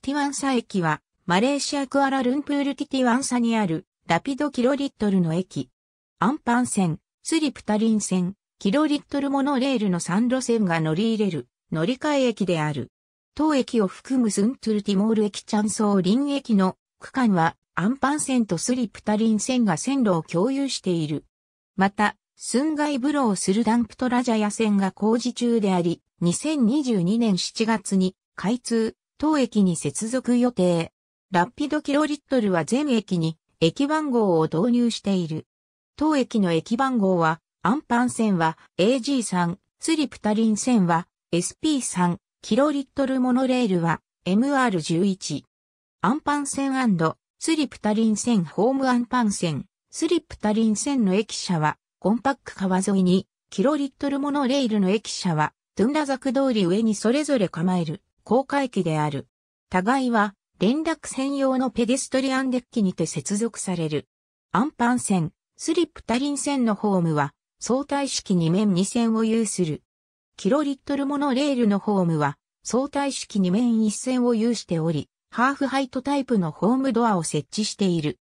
ティティワンサ駅は、マレーシアクアラルンプールティティワンサにある、ラピドキロリットルの駅。アンパン線、スリプタリン線、キロリットルモノレールの3路線が乗り入れる、乗り換え駅である。当駅を含むスントゥルティモール駅チャンソーリン駅の区間は、アンパン線とスリプタリン線が線路を共有している。また、スンガイブローするダンプトラジャヤ線が工事中であり、2022年7月に開通、当駅に接続予定。ラッピドキロリットルは全駅に駅番号を導入している。当駅の駅番号は、アンパン線は AG3、スリプタリン線は SP3、キロリットルモノレールは MR11。アンパン線スリプタリン線ホームアンパン線、スリプタリン線の駅舎は、コンパック川沿いに、キロリットルモノレールの駅舎は、トゥンラザク通り上にそれぞれ構える。公開機である。互いは、連絡専用のペデストリアンデッキにて接続される。アンパン線、スリップタリン線のホームは、相対式2面2線を有する。キロリットルモノレールのホームは、相対式2面1線を有しており、ハーフハイトタイプのホームドアを設置している。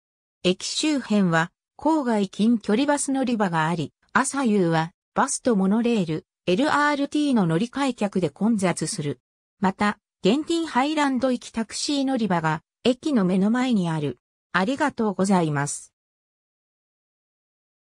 駅周辺は、郊外近距離バス乗り場があり、朝夕は、バスとモノレール、LRT の乗り換え客で混雑する。また、ゲンティンハイランド行きタクシー乗り場が駅の目の前にある。ありがとうございます。